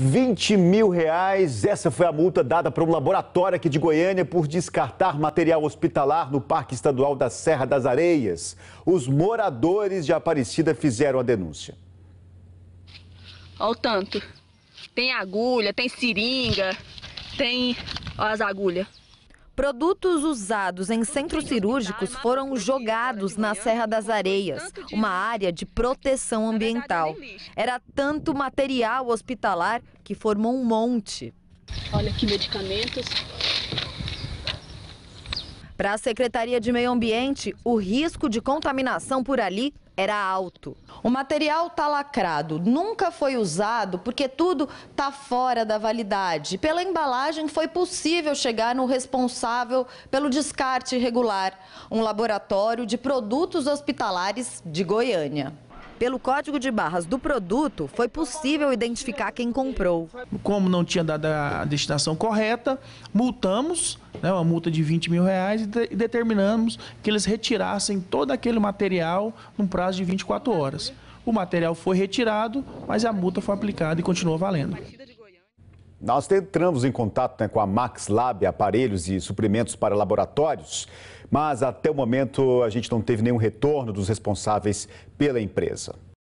20 mil reais, essa foi a multa dada para um laboratório aqui de Goiânia por descartar material hospitalar no Parque Estadual da Serra das Areias. Os moradores de Aparecida fizeram a denúncia. Olha o tanto. Tem agulha, tem seringa, tem Olha as agulhas. Produtos usados em centros cirúrgicos foram jogados na Serra das Areias, uma área de proteção ambiental. Era tanto material hospitalar que formou um monte. Olha que medicamentos para a Secretaria de Meio Ambiente, o risco de contaminação por ali era alto. O material está lacrado, nunca foi usado porque tudo está fora da validade. Pela embalagem foi possível chegar no responsável pelo descarte irregular, um laboratório de produtos hospitalares de Goiânia. Pelo código de barras do produto, foi possível identificar quem comprou. Como não tinha dado a destinação correta, multamos né, uma multa de 20 mil reais, e, de, e determinamos que eles retirassem todo aquele material num prazo de 24 horas. O material foi retirado, mas a multa foi aplicada e continua valendo. Nós entramos em contato né, com a Max Lab, aparelhos e suprimentos para laboratórios, mas até o momento a gente não teve nenhum retorno dos responsáveis pela empresa.